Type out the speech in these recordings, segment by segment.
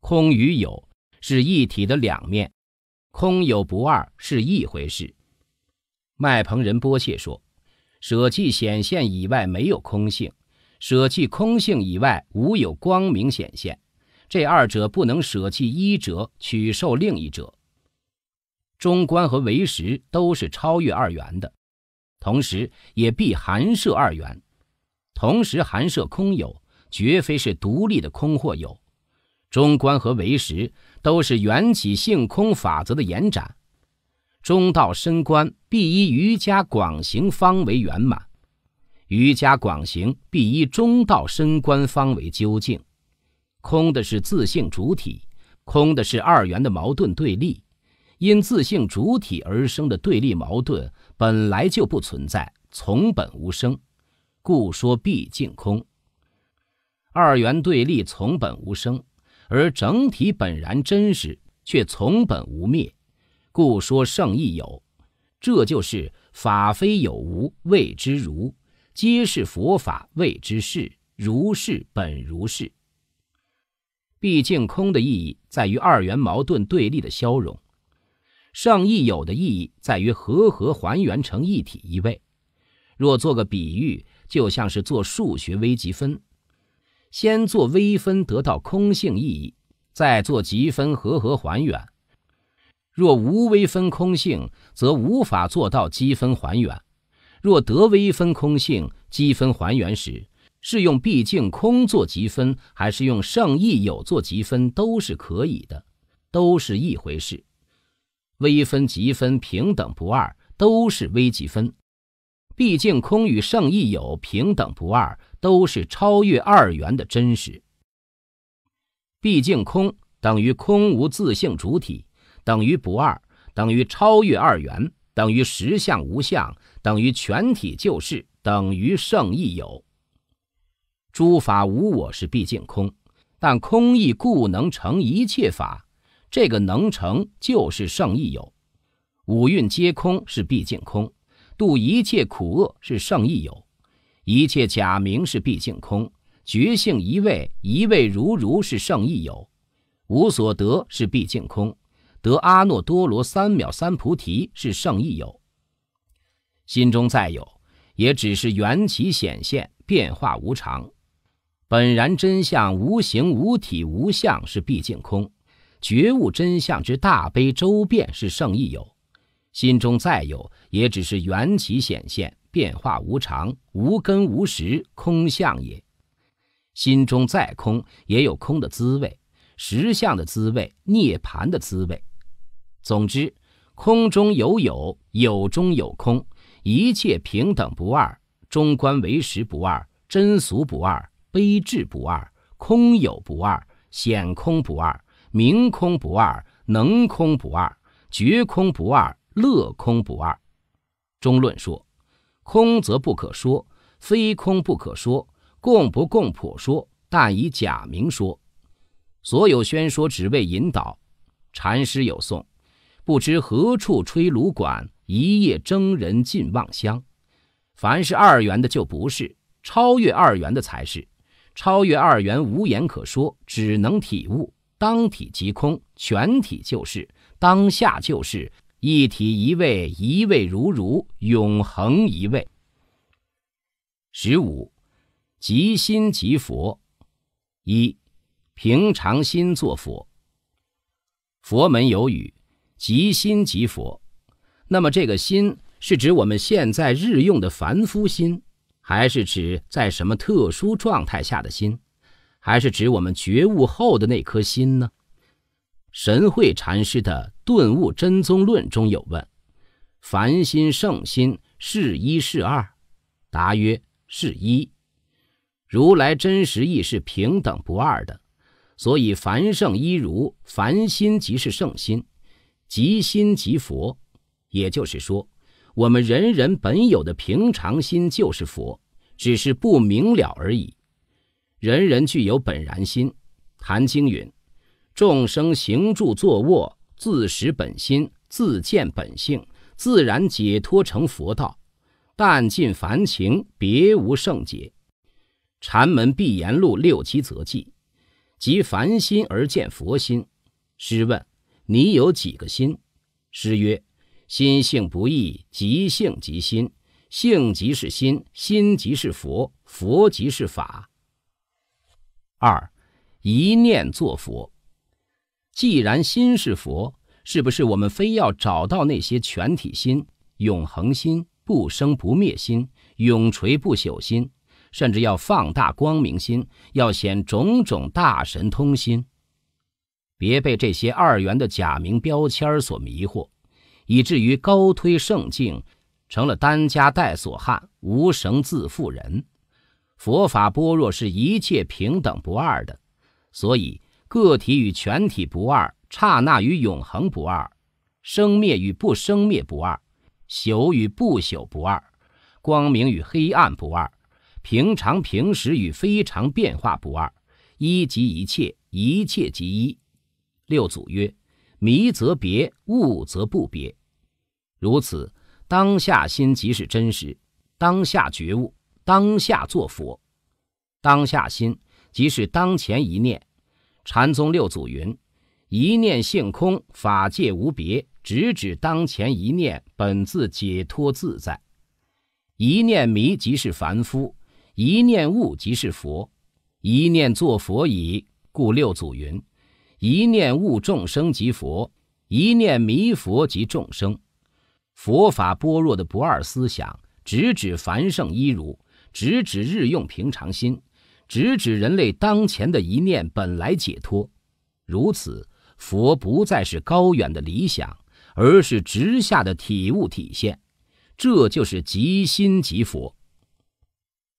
空与有是一体的两面，空有不二是一回事。卖棚人波切说：舍弃显现以外没有空性，舍弃空性以外无有光明显现。这二者不能舍弃一者取受另一者。中观和唯识都是超越二元的，同时也必含摄二元。同时含摄空有，绝非是独立的空或有。中观和唯识都是缘起性空法则的延展。中道深观必依瑜伽广行方为圆满，瑜伽广行必依中道深观方为究竟。空的是自性主体，空的是二元的矛盾对立。因自性主体而生的对立矛盾本来就不存在，从本无生，故说毕竟空。二元对立从本无生。而整体本然真实，却从本无灭，故说圣亦有。这就是法非有无，谓之如；皆是佛法，谓之是如是本如是。毕竟空的意义在于二元矛盾对立的消融，圣亦有的意义在于和合还原成一体一位。若做个比喻，就像是做数学微积分。先做微分得到空性意义，再做积分和合还原。若无微分空性，则无法做到积分还原。若得微分空性，积分还原时是用毕竟空做积分，还是用胜义有做积分，都是可以的，都是一回事。微分积分平等不二，都是微积分。毕竟空与胜义有平等不二。都是超越二元的真实。毕竟空等于空无自性主体，等于不二，等于超越二元，等于实相无相，等于全体就是，等于胜义有。诸法无我是毕竟空，但空亦故能成一切法，这个能成就是胜义有。五蕴皆空是毕竟空，度一切苦厄是胜义有。一切假名是毕竟空，觉性一味，一味如如是圣义有，无所得是毕竟空，得阿耨多罗三藐三菩提是圣义有，心中再有，也只是缘起显现，变化无常，本然真相无形无体无相是毕竟空，觉悟真相之大悲周遍是圣义有，心中再有，也只是缘起显现。变化无常，无根无实，空相也。心中再空，也有空的滋味，实相的滋味，涅盘的滋味。总之，空中有有，有中有空，一切平等不二。中观为实不二，真俗不二，悲智不二，空有不二，显空不二，明空不二，能空不二，绝空不二，乐空不二。中论说。空则不可说，非空不可说。共不共婆说，但以假名说。所有宣说只为引导。禅师有颂：不知何处吹芦管，一夜征人尽望乡。凡是二元的就不是，超越二元的才是。超越二元无言可说，只能体悟。当体即空，全体就是当下就是。一体一位，一位如如，永恒一位。十五，即心即佛。一平常心做佛。佛门有语：“即心即佛。”那么，这个心是指我们现在日用的凡夫心，还是指在什么特殊状态下的心，还是指我们觉悟后的那颗心呢？神会禅师的《顿悟真宗论》中有问：“凡心圣心是一是二？”答曰：“是一。”如来真实意是平等不二的，所以凡圣一如，凡心即是圣心，即心即佛。也就是说，我们人人本有的平常心就是佛，只是不明了而已。人人具有本然心。谭青云。众生行住坐卧，自识本心，自见本性，自然解脱成佛道，但尽凡情，别无圣解。禅门闭言录六七则记，即凡心而见佛心。师问：“你有几个心？”师曰：“心性不易，即性即心，性即是心，心即是佛，佛即是法。”二，一念作佛。既然心是佛，是不是我们非要找到那些全体心、永恒心、不生不灭心、永垂不朽心，甚至要放大光明心，要显种种大神通心？别被这些二元的假名标签所迷惑，以至于高推圣境，成了单家带锁汉、无绳自缚人。佛法般若是一切平等不二的，所以。个体与全体不二，刹那与永恒不二，生灭与不生灭不二，朽与不朽不二，光明与黑暗不二，平常平时与非常变化不二，一即一切，一切即一。六祖曰：“迷则别，悟则不别。如此，当下心即是真实，当下觉悟，当下作佛。当下心即是当前一念。”禅宗六祖云：“一念性空，法界无别，直指当前一念本自解脱自在。一念迷即是凡夫，一念悟即是佛。一念作佛矣。故六祖云：‘一念悟，众生即佛；一念迷，佛即众生。’佛法般若的不二思想，直指凡圣一如，直指日用平常心。”直指人类当前的一念本来解脱，如此佛不再是高远的理想，而是直下的体悟体现。这就是即心即佛。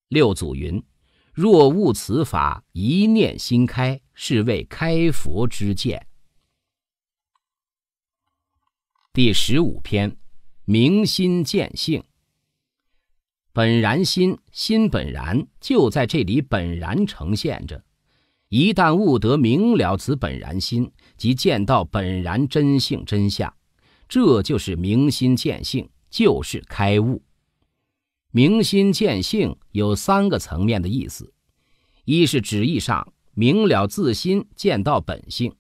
六祖云：“若悟此法，一念心开，是为开佛之见。”第十五篇：明心见性。本然心，心本然就在这里本然呈现着。一旦悟得明了此本然心，即见到本然真性真相，这就是明心见性，就是开悟。明心见性有三个层面的意思：一是旨意上明了自心见到本性；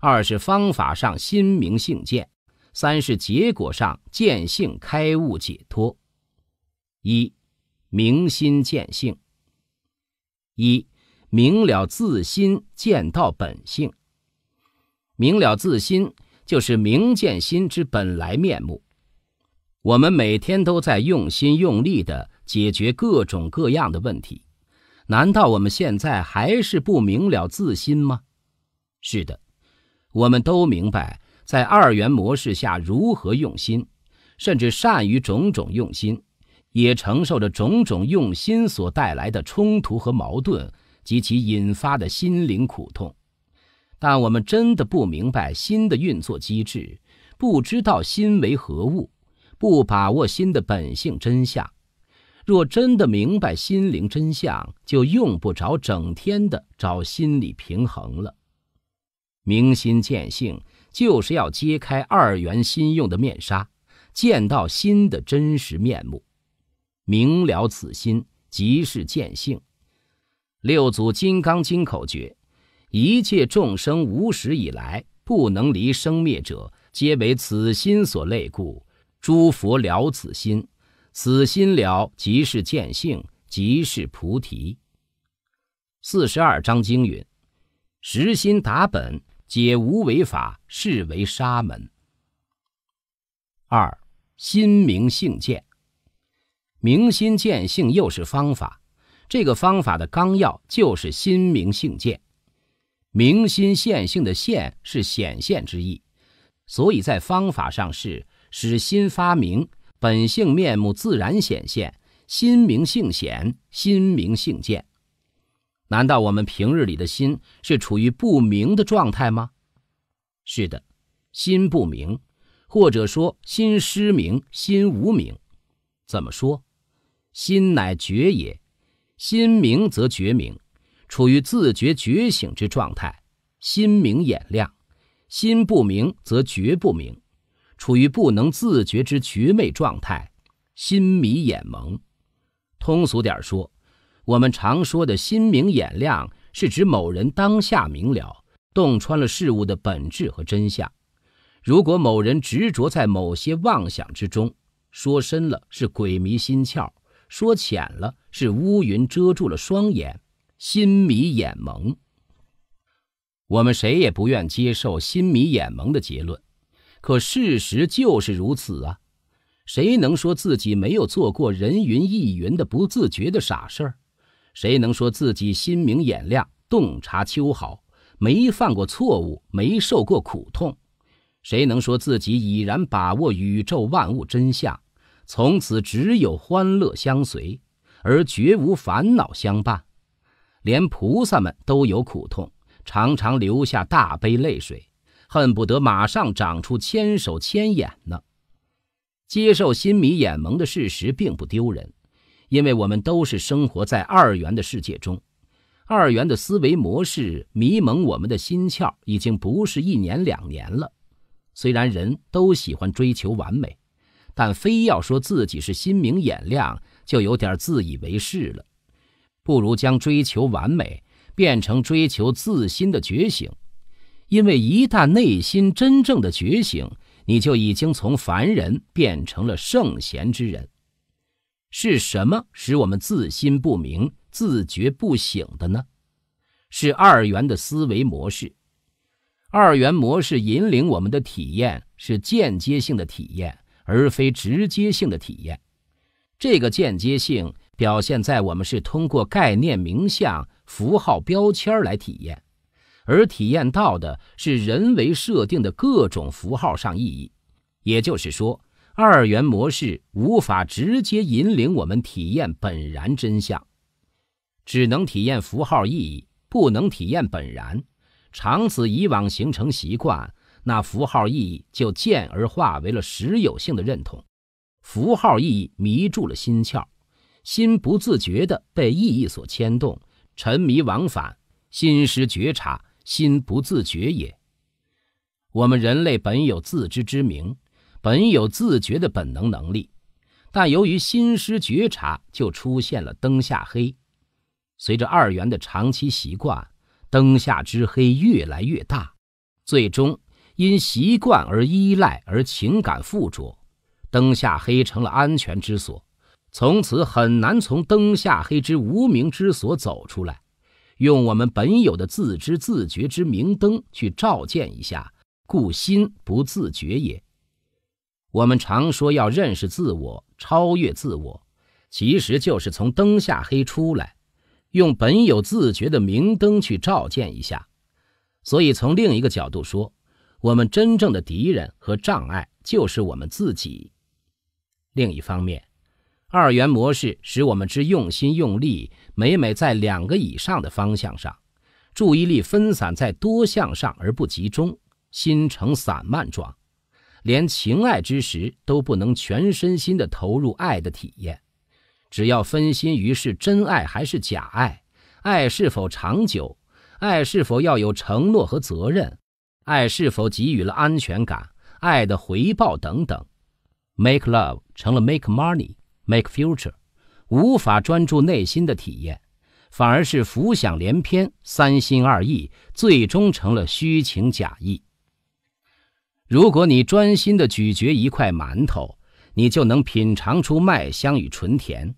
二是方法上心明性见；三是结果上见性开悟解脱。一明心见性，一明了自心见到本性。明了自心就是明见心之本来面目。我们每天都在用心用力的解决各种各样的问题，难道我们现在还是不明了自心吗？是的，我们都明白在二元模式下如何用心，甚至善于种种用心。也承受着种种用心所带来的冲突和矛盾及其引发的心灵苦痛，但我们真的不明白心的运作机制，不知道心为何物，不把握心的本性真相。若真的明白心灵真相，就用不着整天的找心理平衡了。明心见性就是要揭开二元心用的面纱，见到心的真实面目。明了此心，即是见性。六祖《金刚经》口诀：一切众生无始以来不能离生灭者，皆为此心所累故。诸佛了此心，此心了即是见性，即是菩提。四十二章经云：“实心达本，解无为法，是为沙门。”二心明性见。明心见性又是方法，这个方法的纲要就是心明性见。明心现性的现是显现之意，所以在方法上是使心发明本性面目自然显现。心明性显，心明性见。难道我们平日里的心是处于不明的状态吗？是的，心不明，或者说心失明，心无明。怎么说？心乃觉也，心明则觉明，处于自觉觉醒之状态；心明眼亮，心不明则觉不明，处于不能自觉之觉昧状态。心迷眼蒙。通俗点说，我们常说的心明眼亮，是指某人当下明了，洞穿了事物的本质和真相。如果某人执着在某些妄想之中，说深了是鬼迷心窍。说浅了，是乌云遮住了双眼，心迷眼蒙。我们谁也不愿接受心迷眼蒙的结论，可事实就是如此啊！谁能说自己没有做过人云亦云的不自觉的傻事儿？谁能说自己心明眼亮、洞察秋毫，没犯过错误、没受过苦痛？谁能说自己已然把握宇宙万物真相？从此只有欢乐相随，而绝无烦恼相伴。连菩萨们都有苦痛，常常流下大悲泪水，恨不得马上长出千手千眼呢。接受心迷眼蒙的事实并不丢人，因为我们都是生活在二元的世界中，二元的思维模式迷蒙我们的心窍已经不是一年两年了。虽然人都喜欢追求完美。但非要说自己是心明眼亮，就有点自以为是了。不如将追求完美变成追求自心的觉醒，因为一旦内心真正的觉醒，你就已经从凡人变成了圣贤之人。是什么使我们自心不明、自觉不醒的呢？是二元的思维模式。二元模式引领我们的体验是间接性的体验。而非直接性的体验。这个间接性表现在我们是通过概念、名相、符号、标签来体验，而体验到的是人为设定的各种符号上意义。也就是说，二元模式无法直接引领我们体验本然真相，只能体验符号意义，不能体验本然。长此以往，形成习惯。那符号意义就渐而化为了实有性的认同，符号意义迷住了心窍，心不自觉地被意义所牵动，沉迷往返，心失觉察，心不自觉也。我们人类本有自知之明，本有自觉的本能能力，但由于心失觉察，就出现了灯下黑。随着二元的长期习惯，灯下之黑越来越大，最终。因习惯而依赖，而情感附着，灯下黑成了安全之所，从此很难从灯下黑之无名之所走出来。用我们本有的自知自觉之明灯去照见一下，故心不自觉也。我们常说要认识自我、超越自我，其实就是从灯下黑出来，用本有自觉的明灯去照见一下。所以从另一个角度说，我们真正的敌人和障碍就是我们自己。另一方面，二元模式使我们之用心用力每每在两个以上的方向上，注意力分散在多项上而不集中，心成散漫状，连情爱之时都不能全身心地投入爱的体验。只要分心于是真爱还是假爱，爱是否长久，爱是否要有承诺和责任。爱是否给予了安全感？爱的回报等等，make love 成了 make money，make future，无法专注内心的体验，反而是浮想联翩、三心二意，最终成了虚情假意。如果你专心的咀嚼一块馒头，你就能品尝出麦香与纯甜，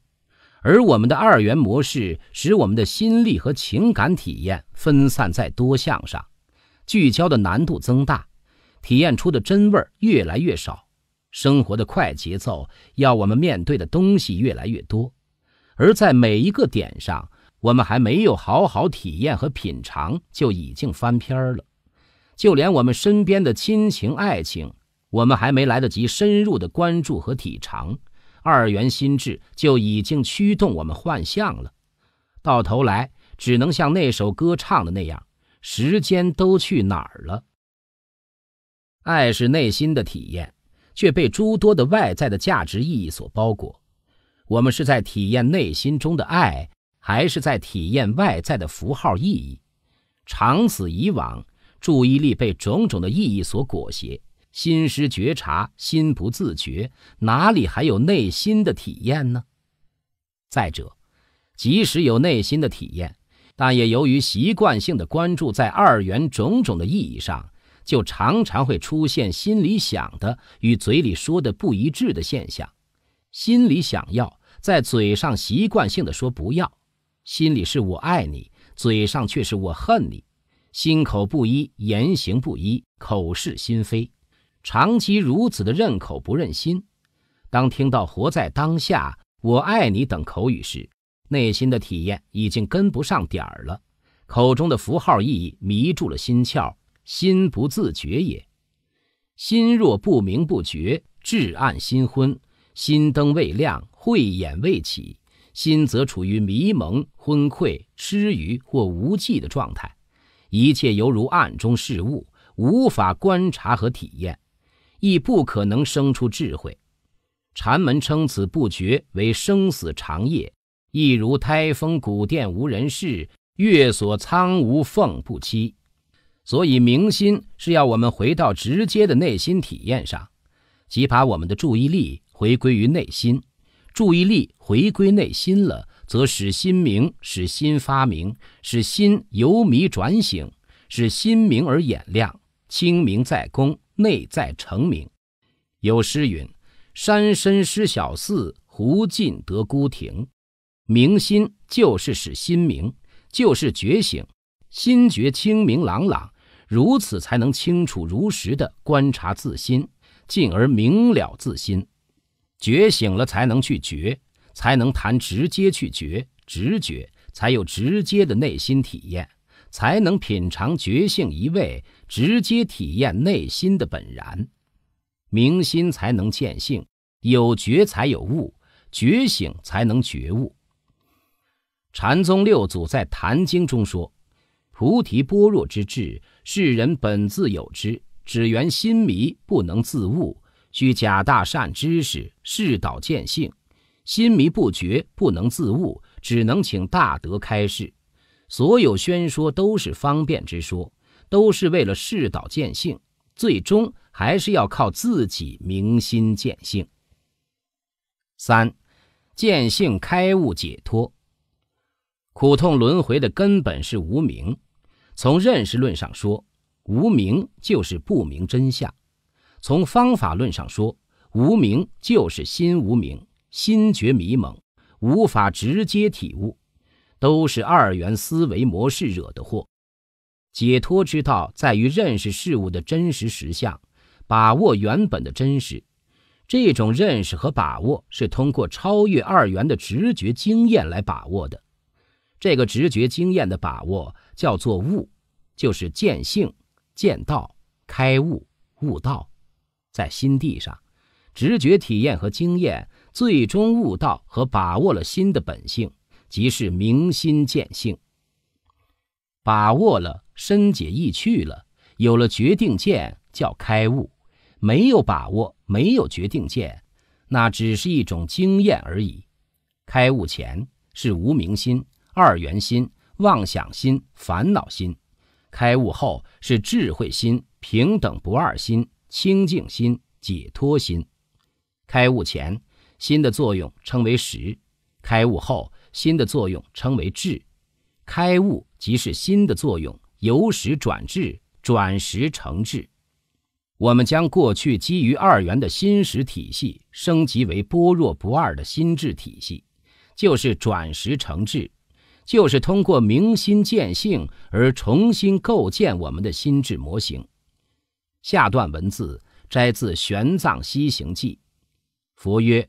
而我们的二元模式使我们的心力和情感体验分散在多项上。聚焦的难度增大，体验出的真味儿越来越少。生活的快节奏要我们面对的东西越来越多，而在每一个点上，我们还没有好好体验和品尝，就已经翻篇了。就连我们身边的亲情、爱情，我们还没来得及深入的关注和体尝，二元心智就已经驱动我们幻象了。到头来，只能像那首歌唱的那样。时间都去哪儿了？爱是内心的体验，却被诸多的外在的价值意义所包裹。我们是在体验内心中的爱，还是在体验外在的符号意义？长此以往，注意力被种种的意义所裹挟，心失觉察，心不自觉，哪里还有内心的体验呢？再者，即使有内心的体验，但也由于习惯性的关注，在二元种种的意义上，就常常会出现心里想的与嘴里说的不一致的现象。心里想要，在嘴上习惯性的说不要；心里是我爱你，嘴上却是我恨你。心口不一，言行不一，口是心非。长期如此的认口不认心，当听到“活在当下”“我爱你”等口语时，内心的体验已经跟不上点儿了，口中的符号意义迷住了心窍，心不自觉也。心若不明不觉，至暗心昏，心灯未亮，慧眼未起，心则处于迷蒙昏聩痴愚或无记的状态，一切犹如暗中事物，无法观察和体验，亦不可能生出智慧。禅门称此不觉为生死长夜。亦如开风古殿无人事，月锁苍梧凤不栖。所以明心是要我们回到直接的内心体验上，即把我们的注意力回归于内心。注意力回归内心了，则使心明，使心发明，使心由迷转醒，使心明而眼亮。清明在公，内在成名。有诗云：“山深失小寺，湖尽得孤亭。”明心就是使心明，就是觉醒，心觉清明朗朗，如此才能清楚如实的观察自心，进而明了自心。觉醒了才能去觉，才能谈直接去觉直觉，才有直接的内心体验，才能品尝觉性一味，直接体验内心的本然。明心才能见性，有觉才有悟，觉醒才能觉悟。禅宗六祖在《坛经》中说：“菩提般若之智，世人本自有之，只缘心迷，不能自悟，需假大善知识示导见性。心迷不觉，不能自悟，只能请大德开示。所有宣说都是方便之说，都是为了示导见性，最终还是要靠自己明心见性。三，见性开悟解脱。”苦痛轮回的根本是无明。从认识论上说，无明就是不明真相；从方法论上说，无明就是心无明，心觉迷蒙，无法直接体悟，都是二元思维模式惹的祸。解脱之道在于认识事物的真实实相，把握原本的真实。这种认识和把握是通过超越二元的直觉经验来把握的。这个直觉经验的把握叫做悟，就是见性、见道、开悟、悟道，在心地上，直觉体验和经验最终悟道和把握了心的本性，即是明心见性。把握了，深解意趣了，有了决定见，叫开悟。没有把握，没有决定见，那只是一种经验而已。开悟前是无明心。二元心、妄想心、烦恼心，开悟后是智慧心、平等不二心、清净心、解脱心。开悟前，心的作用称为识；开悟后，心的作用称为智。开悟即是心的作用由识转智，转识成智。我们将过去基于二元的心识体系升级为般若不二的心智体系，就是转识成智。就是通过明心见性而重新构建我们的心智模型。下段文字摘自《玄奘西行记》。佛曰：“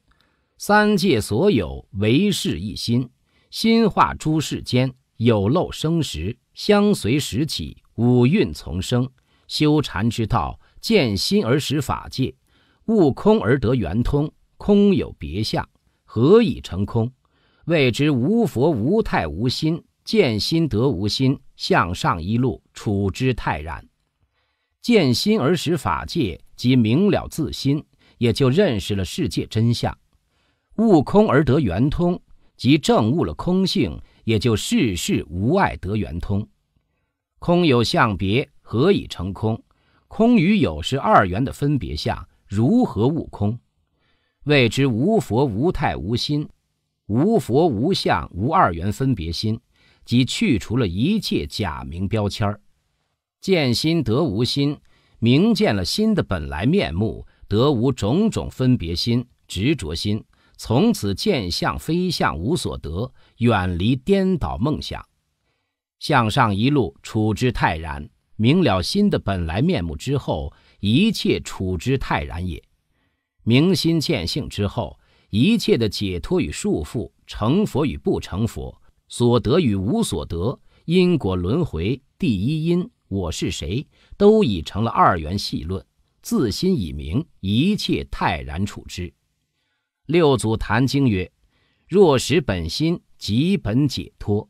三界所有唯是一心，心化诸世间，有漏生时相随时起，五蕴从生。修禅之道，见心而识法界，悟空而得圆通。空有别相，何以成空？”谓之无佛无太无心，见心得无心，向上一路处之泰然。见心而识法界，即明了自心，也就认识了世界真相。悟空而得圆通，即证悟了空性，也就事事无碍得圆通。空有相别，何以成空？空与有是二元的分别相，如何悟空？谓之无佛无太无心。无佛无相无二元分别心，即去除了一切假名标签儿，见心得无心，明见了心的本来面目，得无种种分别心执着心，从此见相非相无所得，远离颠倒梦想，向上一路处之泰然，明了心的本来面目之后，一切处之泰然也，明心见性之后。一切的解脱与束缚，成佛与不成佛，所得与无所得，因果轮回，第一因，我是谁，都已成了二元系论，自心已明，一切泰然处之。六祖坛经曰：“若识本心，即本解脱。”